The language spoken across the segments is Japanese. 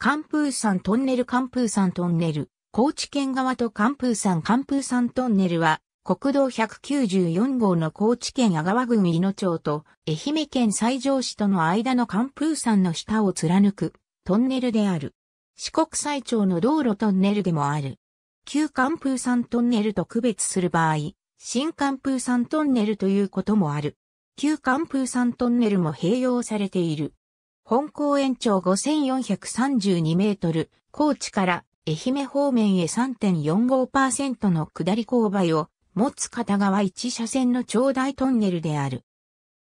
関風山トンネル関風山トンネル、高知県側と関風山関風山トンネルは、国道194号の高知県阿川郡井野町と愛媛県西条市との間の関風山の下を貫くトンネルである。四国最長の道路トンネルでもある。旧関風山トンネルと区別する場合、新関風山トンネルということもある。旧関風山トンネルも併用されている。本港延長5432メートル、高知から愛媛方面へ3.45%の下り勾配を持つ片側1車線の長大トンネルである。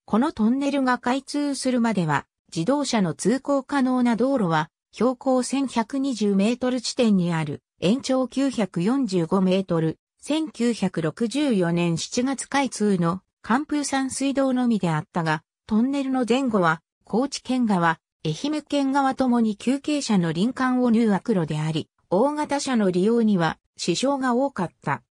このトンネルが開通するまでは、自動車の通行可能な道路は、標高1120メートル地点にある、延長945メートル、1964年7月開通の、寒風山水道のみであったが、トンネルの前後は、高知県側、愛媛県側ともに休憩車の林間を入悪路であり、大型車の利用には支障が多かった。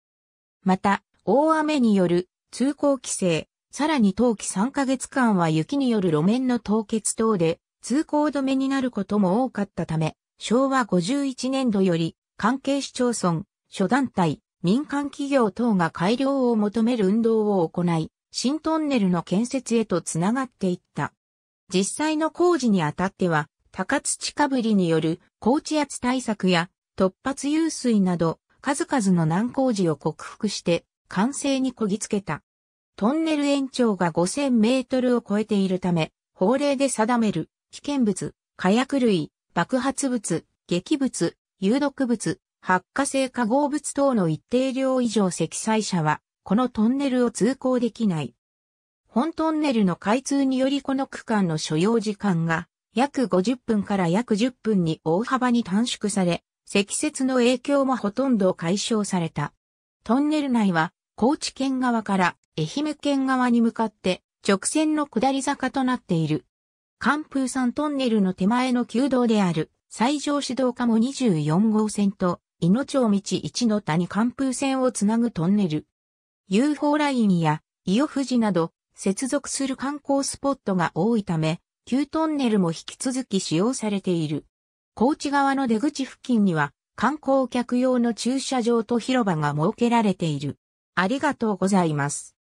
また、大雨による通行規制、さらに冬季3ヶ月間は雪による路面の凍結等で通行止めになることも多かったため、昭和51年度より関係市町村、諸団体、民間企業等が改良を求める運動を行い、新トンネルの建設へとつながっていった。実際の工事にあたっては、高土かぶりによる高地圧対策や突発湧水など数々の難工事を克服して完成にこぎつけた。トンネル延長が5000メートルを超えているため、法令で定める危険物、火薬類、爆発物、劇物、有毒物、発火性化合物等の一定量以上積載者は、このトンネルを通行できない。本トンネルの開通によりこの区間の所要時間が約50分から約10分に大幅に短縮され、積雪の影響もほとんど解消された。トンネル内は高知県側から愛媛県側に向かって直線の下り坂となっている。関風山トンネルの手前の旧道である西条市道下も24号線と井野町道1の谷関風線をつなぐトンネル。UFO ラインや伊予富士など接続する観光スポットが多いため、旧トンネルも引き続き使用されている。高知側の出口付近には観光客用の駐車場と広場が設けられている。ありがとうございます。